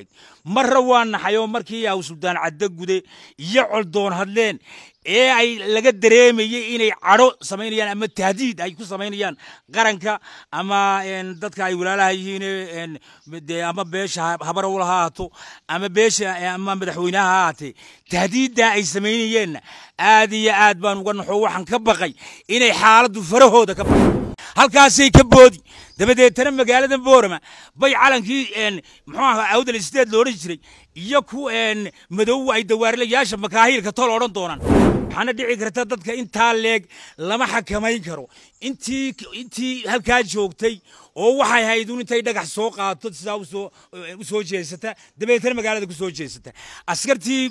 ahayd marra waa naxayoo markii yahu suldaan caddo gude iyo coldoon hadleen ee ay laga dareemayey inay cadho samaynayaan ama tahdiid ay ku samaynayaan qaranka ama dadka ay walaalaha yihiin ama beesha habara ula haato ama beesha e, ama madaxweyneha ha haatee tahdiiddaa ay samaynayeenna aad iyo aad baan uga naxo waxaan ka baqay inay xaaladdu farahooda ka baqay halkaasay ka boodi dabadeetana magaalada boorama bay calankii muxuu ahaa awdal loodhan jiray iyo ku madow ay dawaarilayaasha makaahiilka tol odhan doonaan waxaana dhici karta dadka intaa leeg lama xakamayn karo intii intii halkaa joogtay oo waxay haydun intay dhagax soo qaato sidaa u soo jeesata dabeetana magaalada ku soo jeesata askartii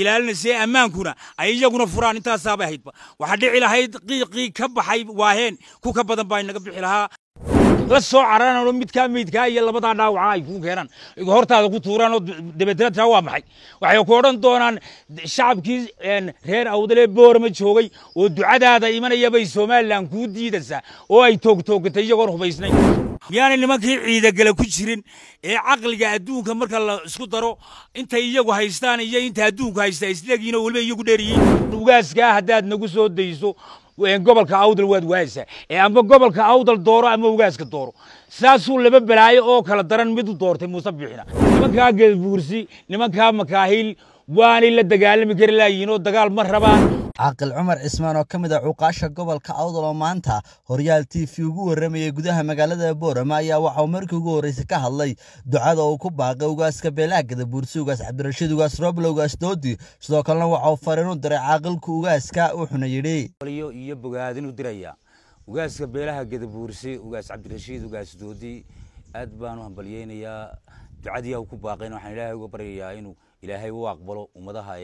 ilaalinaysa ammaankuna ay iyaguna furaan intaasaabay ahaydba waxaa dhici lahayd qiiqii ka baxay waaheen ku ka badan baa inaga bixi lahaa la soo cararaan oo midkaa meydkaa iyo labadaa dhaawaca ay kuu keenaan hortaada ku tuuraan oo dabeetna waa maxay waxay ku odhan doonaan shacabkii reer awdalee boorama joogay oo ducadaada imanayabay bay somalilan kuu diidaysaa oo ay toogtoogatay iyagoon hubaysnayn miyaanay nimankii ciidagale ku jirin ee caqliga adduunka marka la isku daro intay iyagu haystaan iyo inta adduunku haysta islegiin weliba iyagu dheer ugaaskaa haddaad nagu soo dayso gobolka awdal waad waayeysaa ee amba gobolka awdal dooro ama ugaaska dooro saasuu laba balaayo oo kala daran mid doortay muuse biixina nimankaa geedbuursi nimankaa makaahiil waanay la dagaalami kari laayihiin oo dagaal ma rabaan caaqil cumar cismaan oo ka mid ah cuqaasha gobolka awdal oo maanta horyaal t v ugu warramayay gudaha magaalada boorama ayaa waxauu markii ugu horreysay ka hadlay ducada uu ku baaqay ugaaska kabeelaagada buursi ugaas cabdirashiid ugaas roble ugaas doodi sidoo kalena waxau fariin u diray caaqilka ugaaska wuxuuna yidhi iyo bogaadinu diraya ugaas kabeelaha gadabuursi ugaas cabdirashiid ugaas doodi aad baan u hambalyeynayaa ducadii ku baaqayn waxaan ilaahay uga baryayaa inuu ilaahay u aqbalo ummadaha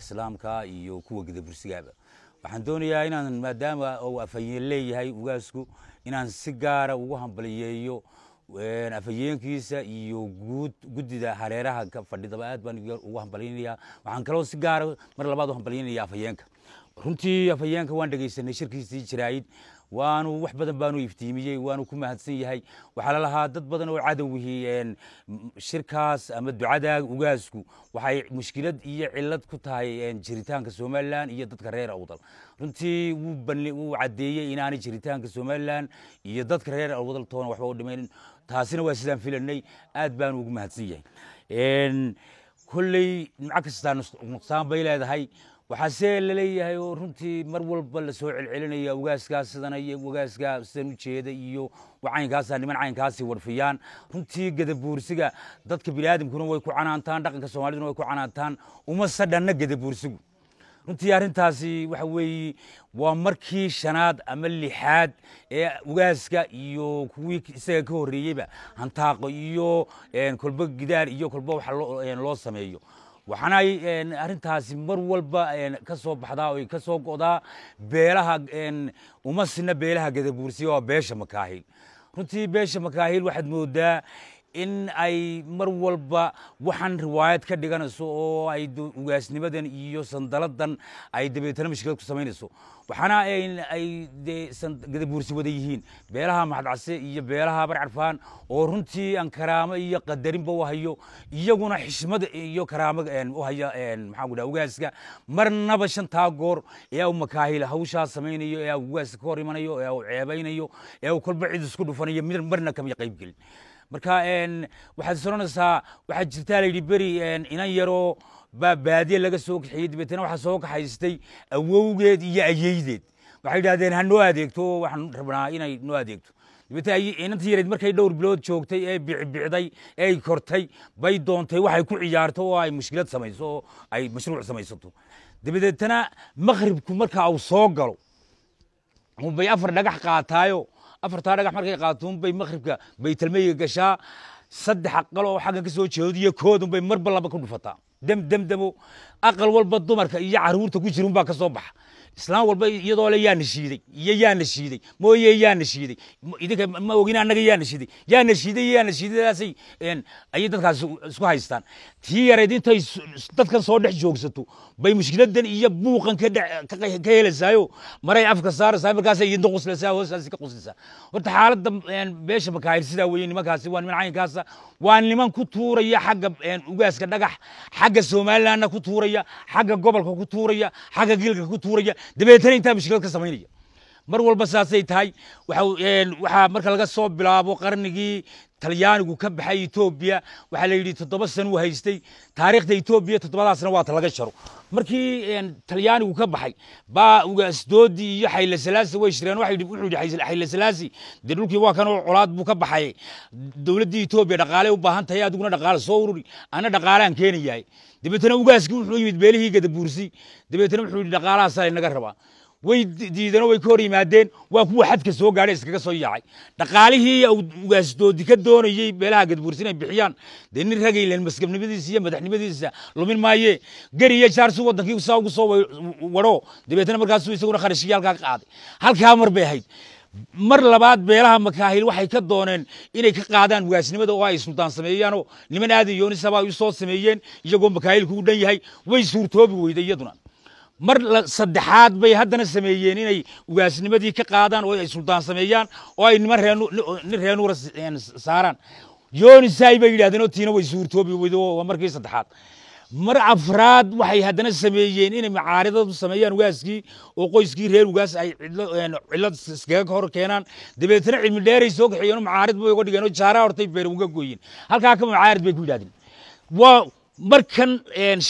islaamka iyo kuwa gadabursigaaba waxaan doonayaa inaan maadaama uu afhayeen leeyahay ugaasku inaan si gaara ugu hambaliyeeyo afhayeenkiisa iyo guud guddida hareeraha ka fadhidaba aad baan ugu hambalynayaa waxaan kaloo si gaara mar labaad u hambalyanaya afhayeenka runtii afhayeenka waan dhegaysanay shirkiisii jiraaid waanu wax badan baanu iftiimiyey waanu ku mahadsan yahay waxaa lalahaa dad badan oo cadowihii shirkaas ama ducada ugaasku waxay mushkilad iyo cilad ku tahay jiritaanka somalilan iyo dadka reer awdal runtii wuu caddeeyey inaanay jiritaanka somalilan iyo dadka reer awdal toona waxba u dhimaynin taasina waa sidaan filanay aad baanu ugu mahadsan yahay kolley maca kastaa nuqsaan bay leedahay waxaa see laleeyahay oo runtii mar walba lasoo celcelinaya wagaaskaas sidana iyo wagaaskaa sidan u jeeda iyo caynkaasa niman caynkaasi warfiyaan runtii gadabuursiga dadka biniaadamkuna way ku canaantaan dhaqanka soomaaliduna way ku canaantaan uma sadhanna gadabuursigu runtii arrintaasi waxa weeye waa markii shanaad ama lixaad ee ugaaska iyo kuwii isaga ka horreeyeyba hantaaqo iyo kolbo gidaar iyo kolbo waxa loo sameeyo waxaana ay arrintaasi mar walba ka soo baxdaa oy ka soo go'daa beelaha uma sina beelaha gadabuursiya waa beesha makaahiil runtii beesha makaahiil waxaad moodaa in ay mar walba waxaan riwaayad ka dhiganayso oo ay ugaasnimadan iyo sandaladan ay dabeetana mashkilad ku samaynayso waxaana ay dee gadabuursi wada yihiin beelaha mahadcase iyo beelaha barcarfaan oo runtii aan karaamo iyo qadarinba u hayo iyaguna xishmad iyo karaamo u haya maxaan ugaaska marnaba shantaa goor ee uu makaahil hawshaa samaynayo ee ugaaska ka hor imanayo ee uu ceebaynayo ee uu kolba cid isku dhufanayo marna kama qaybgelin marka waxaad soranaysaa waxaa jirtaa layidhi beri inan yaroo baa baadiye laga soo kaxiyey dabeetna waxaa soo kaxaystay awowgeed iyo ayeydeed waxay yidhahdeen ha noo adeegto waxaan rabnaa inay noo adeegto dabeetna inantii yareed markay dhowr bilood joogtay ee bicbicday ee kortay bay doontay waxay ku ciyaarto oo ay mushkilad samayso oo ay mashruuc samaysato dabadeetna maqhribku marka uu soo galo bay afar dhagax qaataayo afartaa dhagax markay qaatuun bay maqhribka baytalmayiga gashaa saddex aqaloo xaggan ka soo jeediyo koodun bay marba laba ku dhufataa dem dem demo aqal walba dumarka iyo caruurta ku jirun baa ka soo baxa islaan walba iyadoo le yaana shiiday iyo yaana shiiday mooye yaana shiiday idinka ma ogin annaga yaana shiiday yaana shiiday yaana shiidaydaasay ayay dadkaas isku haystaan tii yareed intay dadkan soo dhex joogsato bay mushkiladan iyo buuqan ka helaysaayoo maray afka saaraysaa markaas idin quslaysaa hoostaasi ka quslaysaa horta xaaladda beesha makaahir sidaa weeye nimankaasi waa niman caynkaasa waa niman ku tuuraya xagga ugaaska dhagax xagga somalilandna ku tuuraya xagga gobolka ku tuuraya xagga gilka ku tuuraya dabeetana intaa mushkilad ka samaynaya mar walba saasay tahay waxaa marka laga soo bilaabo qarnigii talyaanigu ka baxay etoobiya waxaa la yidhi toddoba san haystay taariikhda etoobiya toddobadaasna waa talaga jaro markii talyaanigu ka baxay baa ugaasdoodii iyo xayla way shireen wuxuu yidhi xayla dee dhulkii waa kanoo colaad buu ka baxay dowladdii etoobiya dhaqaaley u baahan tahay adiguna dhaqaale soo ururi ana dhaqaalaan keenayahay dabeetana ugaaskii wuxuu yimid beelihii gadabuursi dabeetana wuxuu yidhi dhaqaalahaasa laynaga rabaa way diidano way ka hor yimaadeen waa kuwa xadka soo gaadhay iskaga soo yaacay dhaqaalihii ugaasdoodi ka doonayey meelaha gadbuursin ay bixiyaan dee nin ragaylen masgabnimadiisa iyo madaxnimadiisa lumin maaye geri iyo jaarsu waddankii saa ugu soo waro dabeetna markaasuu isaguna kharashkii qaaday halkaa mar bay ahayd mar labaad beelaha makaahil waxay ka dooneen inay ka qaadaan ugaasnimada oo ay suldaan sameeyaanoo niman aadi yoonisaba ay u sameeyeen iyagoo makaahilku u dhan yahay way suurtoobi weyday iyaduna mar saddexaad bay haddana sameeyeen inay ugaasnimadii ka qaadaan oo ay suldaan sameeyaan oo ay niman reennin reenuura saaraan yonisai bay yidhahdeen oo oh, tiina way suurtoobi weydo markii saddexaad mar afraad waxay haddana sameeyeen inay macaarida sameeyaan ugaaskii oo qoyskii reer ugaas ay cilad iskaga hor keenaan dabeetna cilmi dheeray soo kaxeeyeen oo macaarid bay uga dhigeen oo oh, jaara hortay beer uga gooyeen halkaa ka macaarid bay ku yidhahdeen waa markan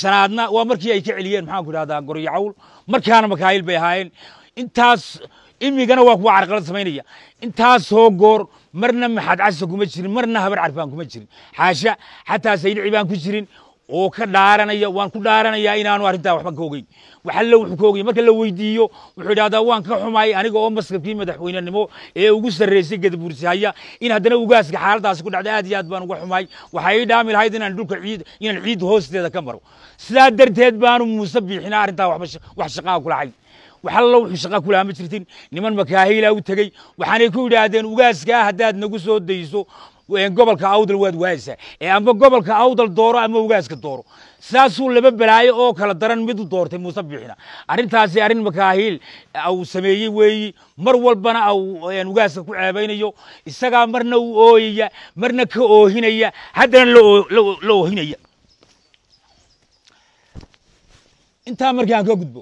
shanaadna waa markii ay ka celiyeen maxaanku idhahdaa goryacawl markaana makaayil bay ahaayeen intaas imigana waa kuwa carqalad samaynaya intaasoo goor marna maxad casa kuma jirin marna habar carfaan kuma jirin xaasha xataa saydhici baan ku jirin oo ka dhaaranaya waan ku dhaaranayaa inaanu arrintaa waxba ka ogeyn waxalle wuxuu ka ogey marka la weydiiyo wuxuu idhahdaa waan ka xumaay aniga oo maskabkii madaxweynenimo ee ugu sarreysay gadabuursihaya in haddana ugaaska xaaladaasi ku dhacda aad iyo aad baan uga xumaay waxaa ii dhaami lahayd inaan dhulka ciid inaan ciid hoosteeda ka maro sidaa darteed baanu muuse biixinaa arrintaa waxba wax shaqaa ku lahayn waxalla wuxuu shaqa ku lahaa ma jirtin niman makaahiilaa u tegey waxaanay ku idhaahdeen ugaaska ah haddaad nagu soo dayso gobolka awdal waad waaysaa ee amba gobolka awdal dooro ama ugaaska dooro saasuu laba balaayo oo kala daran midu doortay muuse biixina arrintaasi arrin makaahiil uu sameeyey weeyi mar walbana ugaaska ku ceebaynayo isagaa marna u ooyaya marna ka oohinaya haddana la oohinaya intaa markaan ka gudbo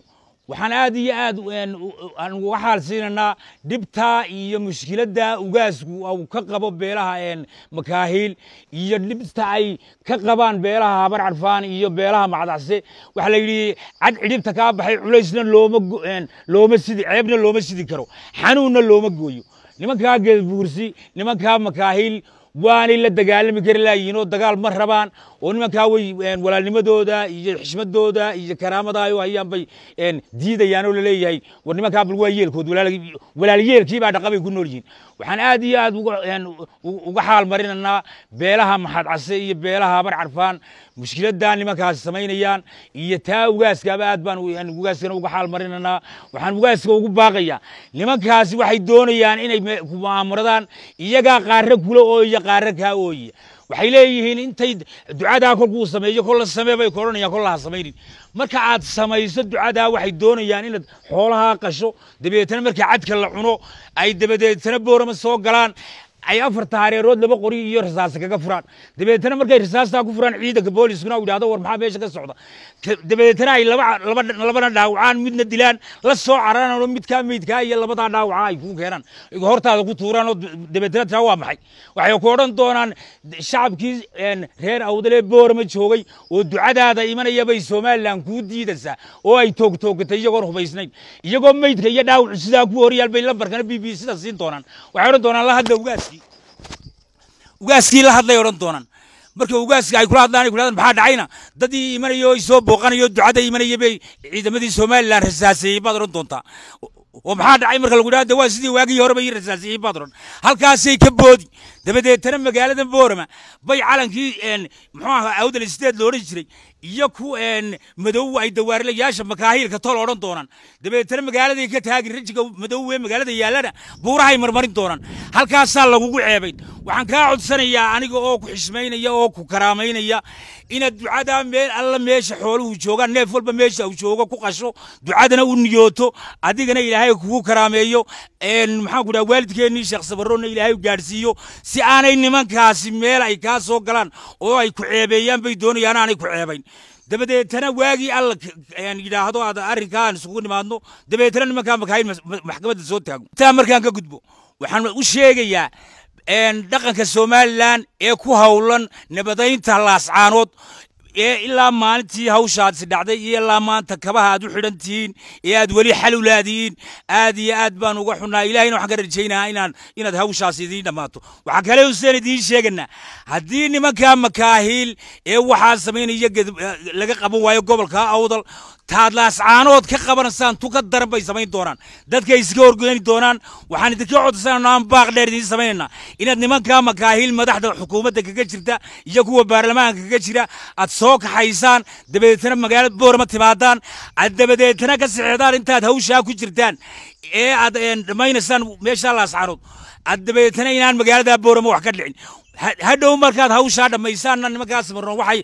وحن آدي آد وين أن وحال سيننا دبتا إيه مشكلة دا وجازو أو كقبو بيرها إن مكاهيل إيه دبتا أي كقبان بيرها بر عرفان إيه بيرها مع دعسة وحل يلي عد دبتا كاب حي علاجنا لو مج إن لو مسدي عيبنا لو مسدي كرو حنونا لو مجويو لما كاب جذبورسي لما كاب مكاهيل waanay la dagaalami kari laayihinoo dagaal ma rabaan oo nimankaa way walaalnimadooda iyo xishmadooda iyo karaamadaa ay u hayaan bay diidayaanoo laleeyahay war nimankaa bal waa yeelkood walaalyeelkii baa dhaqabay ku nool yihiin waxaan aad iyo aad uga xaal marinaynaa beelaha maxadcase iyo beelaha bar carfaan مشكلة داني ما كاس سمين يان يتأو جاس كبعد بان ويان وجاس كانوا بحال مرينا نا وحن وجاس كانوا باقيا لما كاس واحد دون يان إن كوا مردان يجا قارك كله أو يجا قارك هاوي وحيله يهين إن تيد دعاء ده كل قوس سمين يا كل سمين بيا كورونا يا كل هالسمين ما كعاد سمين يصير دعاء ده واحد دون يان إن حولها قشو دبي تنا ay afarta hareerood laba qori iyo rasaasa kaga furaan dabeetna markay rasaastaa ku furaan ciidanka booliskuna u yidhahdo war maxaa meesha ka socda dabeetna ay labana dhaawacaan midna dilaan la soo cararaan oo midkaa meydkaa ah iyo labadaa dhaawaca ay kuu keenaan hortaada ku tuuraan oo dabeetna taa waa maxay waxay ku odhan doonaan shacabkii reer awdale boorama joogay oo ducadaada imanaya bay somalilan kuu diidaysaa oo ay toogtoogatay iyagoon hubaysnayn iyagoo meydka iyo dhaawacu sidaa ku horyaal bay lambarkana b b sida siin doonaan waxay odhan doonaan la hadla ugaasi ugaaskii la hadlay odhan doonaan marka ugaaska ay kula hadlaan kuhadaan maxaa dhacayna dadii imanayo ay soo booqanayo ducada imanaya bay ciidamadii somalilan rasaaseeyey baad odhan doontaa oo maxaa dhacay marka lagu dhahda waa sidii waagii hore bay rasaaseeyey baad odhan halkaasay ka boodi dabadeetana magaalada boorama bay calankii muxuu aha awdal sideed loodhan jiray iyo ku madowe ay dawaarlayaasha makaahiilka tol odhan doonaan dabeetana magaaladay ka taagi rajiga madowe magaalada yaallana buurahay marmarin doonaan halkaasaa lagugu ceebay waxaan kaa codsanayaa aniga oo ku xismaynaya oo ku karaamaynaya inaad ducadaa meel alla meesha xooluhu joogaan neef walba meesha u joogo ku qasho ducadana u niyooto adigana ilaahay kugu karaameeyo maxaan ku dhaha waalidkeennii sheekh sabaroonna ilaahay u gaadhsiiyo si aanay nimankaasi meel ay kaa soo galaan oo ay ku ceebeeyaan bay doonayaan aanay ku ceebayn dabadeetana waagii alla eh, yidhaahdo aad arrinkan isugu nimaadno dabeetana nimankaa makaayid maxkamadda soo taago intaa markaan ka gudbo waxaan u sheegayaa eh, dhaqanka somalilan ee eh, ku howlan nabadaynta laascaanood ee ilaa maalintii hawshaadsi dhacday iyo ilaa maanta kabaha aad u xidhan ee aad weli xalulaadiyiin aad iyo aad baan uga xunaa ilahayna waxaan ka rajaynahaa inaad hawshaas idiin dhammaato waxaa kale huseen idiin sheeganaa haddii nimankaa makaahiil ee waxaa samaynaya laga qaban waayo gobolka awdal taadlaascaanood ka qabanaysaan tuka daran bay samayn doonaan dadkay iska horgeeni doonaan waxaan idinka codsanaynaa baaq dheer idiin samaynaynaa inaad nimankaa makaahiil madaxda xukuumadda kaga jirta iyo kuwa baarlamaanka kaga jira aad soo kaxaysaan dabadeetna magaalada boorama timaadaan dabadeetna ka sixidaan intaad hawshaa ku jirtaan ee aad dhammaynaysaan meeshaa laascaanood dabadeetna inaan magaalada boorama wax ka dhicin hadhow markaad hawshaa dhammaysaanna nimankaas marnoon waxay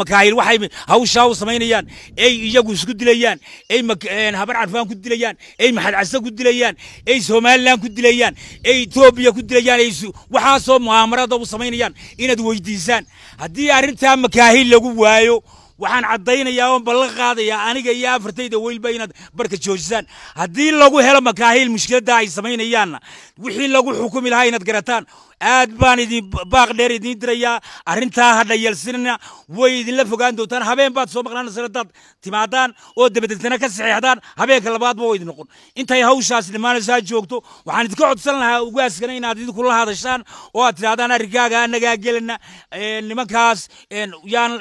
makaayil waxay hawshaa u samaynayaan ay iyagu isku dilayaan ay habar carfaan ku dilayaan ay maxad ku dilayaan ay somalilan ku dilayaan ay etoobiya ku dilayaan ay waxaasoo muaamarada u samaynayaan inaad weydiisaan haddii arrintaa makaahil lagu waayo waxaan caddaynayaa oon ballan qaadayaa aniga iyo afartayda weylba inaad barka joojisaan haddii lagu helo makaahiil mushkiladda ay samaynayaanna wixii lagu xukumi lahaa inaad garataan aad baan idin baaq dheer idiin dirayaa arrintaa ha dhayalsinina way idinla fogaan doontaan habeen baad soo maqnaanaysa haddaad timaadaan oo dabadegtana ka saxeexdaan habeenka labaadba way idin noqon intay hawshaas dhammaanaysaa joogto waxaan idinka codsan lahaa ugaaskana inaad idinku la hadashaan oo aad tidhahdaan arrinkaaga annagaa gelana nimankaas yaan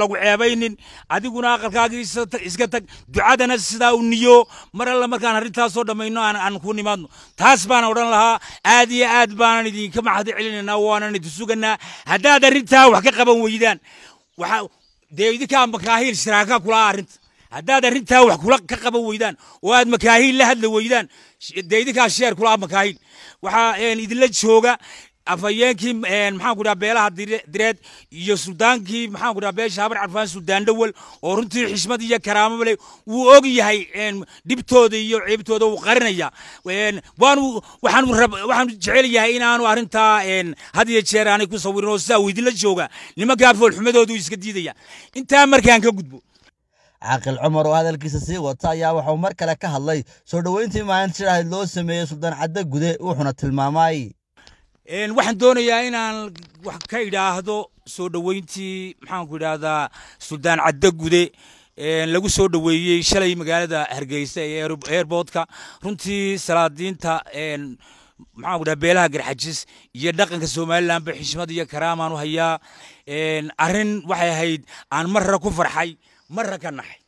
lagu ceebaynin adiguna aqalkaagii iska tag ducadana sidaa u niyo mar alla markaan arrintaas dhammayno aan ku nimaadno taas baan odhan lahaa aad iyo aad baanan idinka mahadi celinaynaa waanan idin suganaa haddaad arrintaa wax ka qaban weydaan waxa dee idinkaa makaahiil shiraakaa kulaa arrinta haddaad arrintaa wax kula ka qaban weydaan oo aad makaahiil la hadla weydaan dee idinkaa sheer kulaa ah makaahiil waxaa idinla jooga afayeenkii eh, maxaan ku dhaha beelaha direed iyo suldaankii maxaan ku dhaha beel shaabar carfaan suldaan dhowal oo runtii xishmad iyo karaamo wuu og yahay eh, dhibtooda iyo ceebtooda wuu qarinaya eh, waanu waxaanu jecel yahay inaanu arrintaa had iyo jeer aanay ku sawirin oo sidaa uu idinla jooga nimankaa foolxumadoodu iska diidaya intaa markaan ka gudbo caaqil cumar oo hadalkiisa sii wata ayaa waxauu mar kale ka hadlay soo dhoweyntii maalinta sharaxeed loo sameeyey suldaan cadde gude wuxuuna tilmaamay waxaan doonayaa inaan wax ka idhaahdo soo dhoweyntii maxaanku idhaahdaa suldaan cadde gude lagu soo dhoweeyey shalay magaalada hargeysa ee airboodka runtii salaadiinta maxaanku dhaha beelaha garxajis iyo dhaqanka somalilanba xishmad iyo karaamaan u hayaa arrin waxay ahayd aan marra ku farxay marra ka naxay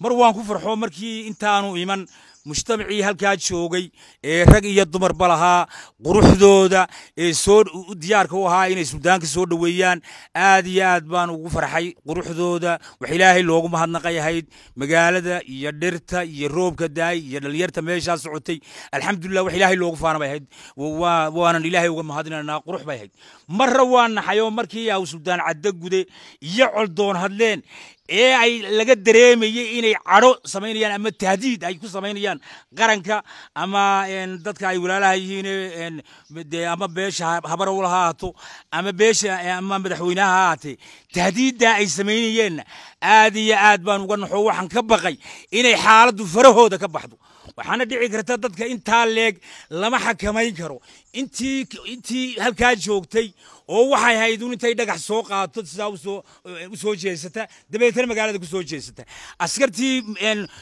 mar waan ku farxo markii intaanu iman mujtamacii halkaa joogay ee rag iyo dumarba lahaa quruxdooda ee soo diyaarka u ahaa inay suldaanka soo dhoweeyaan aad iyo aad baan ugu farxay quruxdooda wax ilaahay loogu mahadnaqay ahayd magaalada iyo dhirta iyo roobka daay iyo dhalinyarta meeshaa socotay alxamdulilah wax ilaahay loogu faanabay ahayd waanan ilaahay uga mahadinaynaa qurux bay ahayd marra waa naxay oo markii au suldaan caddo gude iyo coldoon hadleen ee ay laga dareemayay inay cadho samaynayaan ama tahdiid ay ku samaynayaan qaranka ama dadka ay walaalaha yihiin ama beesha habara ula ama beesha eh, ama madaxweyneha ha haatee tahdiiddaa ay samaynayeenna aad iyo aad baan uga naxo waxaan ka baqay inay xaaladdu farahooda ka baxdo waxaana dhici karta dadka intaa leeg lama xakamayn karo intii intii halkaa joogtay oo waxay haydun intay dhagax soo qaato sidaa u soo jeesata dabeetana magaalada ku jeesata askartii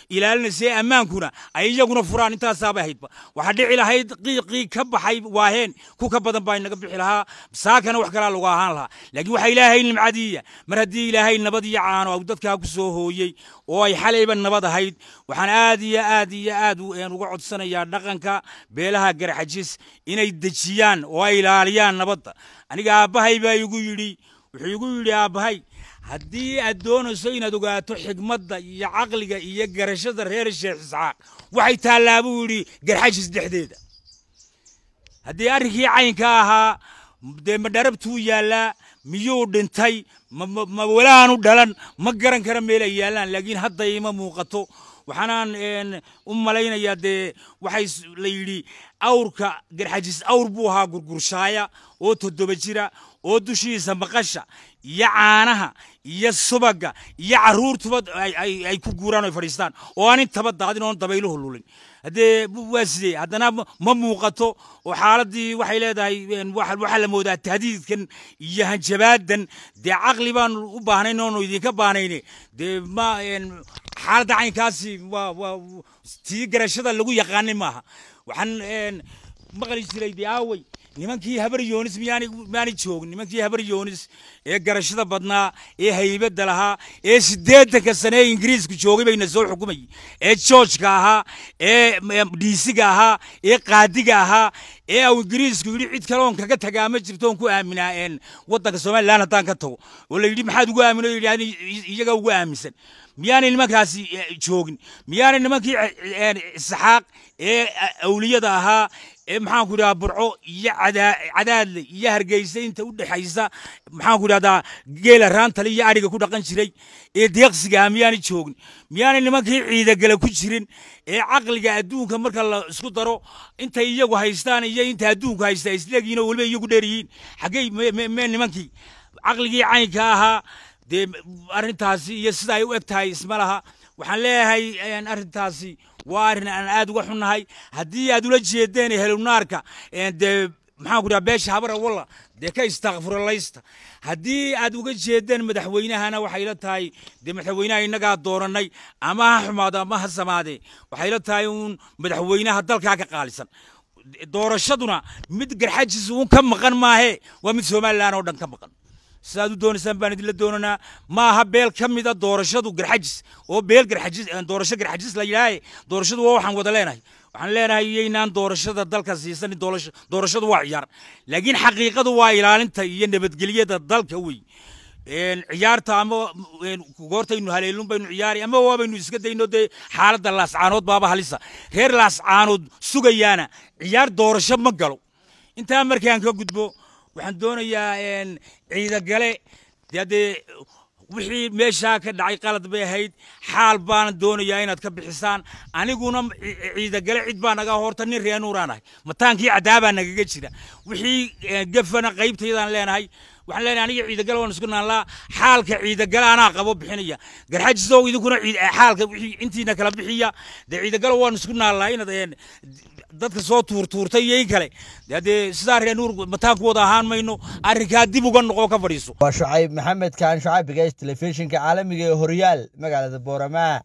ilaalinaysa ammaankuna ay iyaguna furaan intaasaabay ahaydba waxaa dhici lahayd qiiqii ka baxay waaheen ku ka badan baa inaga bixi lahaa saakana wax kalaa lagu ahaan lahaa laakiin waxaa ilaahay nimcadiiya mar haddii ilaahay nabad iyo caano au dadkaa ku soo hooyey oo ay xalayba nabad ahayd waxaan aad iyo aad iyo aad aad uga codsanayaa dhaqanka beelaha garxajis inay dejiyaan oo ay ilaaliyaan nabadda aniga aabbahay baa igu yidhi wuxuu igu yidhi aabbahay haddii aad doonayso inaad ogaato xigmadda iyo caqliga iyo garashada reer sheekh isxaaq waxay taallaa buu yidhi garxajis dhexdeeda haddii arrinkii caynka ahaa dee madharabtuu dharabtuu yaallaa miyuu dhintay ma ma walaanu dhalan ma garan kara meel ay yaallaan laakiin hadda ima muuqato waxaanaan u malaynayaa dee waxay la yidhi awrka garxajis awr buu ahaa gurgurshaaya oo toddoba jira oo dushiisa maqasha iyo caanaha iyo subaga iyo caruurtuba ay ku guuraan o fadhiistaan oo aan intaba daadin oon dabaylo hululin haddee waa sidee haddana ma muuqato oo xaaladii waxay leedahay waxaa la moodaa tahdiidkan iyo hanjabaadan dee caqli baanu u baahnayn oonu idinka baahnayne dee ma xaaladda caynkaasi waa waa tii garashada lagu yaqaanay maaha waxaan maqli jiray de aawey nimankii habar yoonis miyaanmaani joogin nimankii habar yoonis ee garashada badnaa ee haybadda lahaa ee siddeetanka sane ee ingiriisku joogay bayna soo xukumay ee joojka ahaa ee dhiisiga ahaa ee qaadiga ahaa ee aw ingiriisku yidhi cid kale kaga tagaa ma jirto oon ku aaminaa een waddanka somalilan haddaan ka tago oo la yidhi maxaad ugu aamino yidhaahd iyaga ugu aaminsan miyaanay nimankaasi joogin miyaanay nimankii saxaaq ee awliyada ahaa maxaanku idhaha burco iyo cadaadle iyo hargeysa inta u dhexaysa maxaanku idhahdaa geela raantale iyo ariga ku dhaqan jiray ee deeqsigaha ah miyaana joogin miyaana nimankii ciidagale ku jirin ee caqliga adduunka marka la isku daro intay iyagu haystaan iyo inta adduunku haystaa isleegiinoo weliba iyagu dheeryihiin xaggey me nimankii caqligii caynka ahaa dee arrintaasi iyo sida ay u eg tahay isma laha waxaan leeyahay arintaasi waa arin aan aad uga xunnahay haddii aad ula jeedeen helunaarka dee maxaan ku dhaha beesha habara walla dee ka istaakfurolaysta haddii aad uga jeedeen madaxweynahana waxay la tahay dee madaxweynaha innagaa dooranay ama ha xumaado ama ha samaadee waxay la tahay uun madaxweynaha dalkaa ka qaalisan doorashaduna mid garxajis uun ka maqan maahe waa mid somalilan oo dhan ka maqan sidaad u doonaysaan baan idinla doonanaa maaha beel ka mida ah doorashadu garxajis oo beel garxajis doorasho garxajis la yidhaahe doorashadu waa waxaan wada leenahay waxaan leenahay iyaynaan doorashada dalka siisanin doorashadu waa ciyaar laakiin xaqiiqadu waa ilaalinta iyo nabadgelyada dalka wey ciyaarta ama goortaynu haleelun baynu ciyaari ama waabaynu iska dayno dee xaaladda laascaanood baaba halisa reer laascaanood sugayaana ciyaar doorasho ma galo intaa markaan ka gudbo waxaan doonayaa ciidagale haddee wixii meeshaa ka dhacay qalad bay ahayd xaal baana doonayaa inaad ka bixisaan aniguna ciidagale cid baa naga horta nin reenuuraan ahay mataankii cadaabaa nagaga jira wixii gafana qaybtaydaan leenahay waxaan leenahay aniga ciidagale waan isku naanlaa xaalka ciidagale anaa qabo bixinaya garxajisow idinkuna xaalka intiina kala bixiya dee ciidagale waan isku naanlaa inaad dadka soo tuurtuurtay iyo i kale hadee sidaa reer nuur mataankooda ahaan mayno arrinkaa dib uga noqo ka fadhiiso waa shucayb maxamed kaan shucayb telefishinka caalamiga ee horyaal magaalada booramaa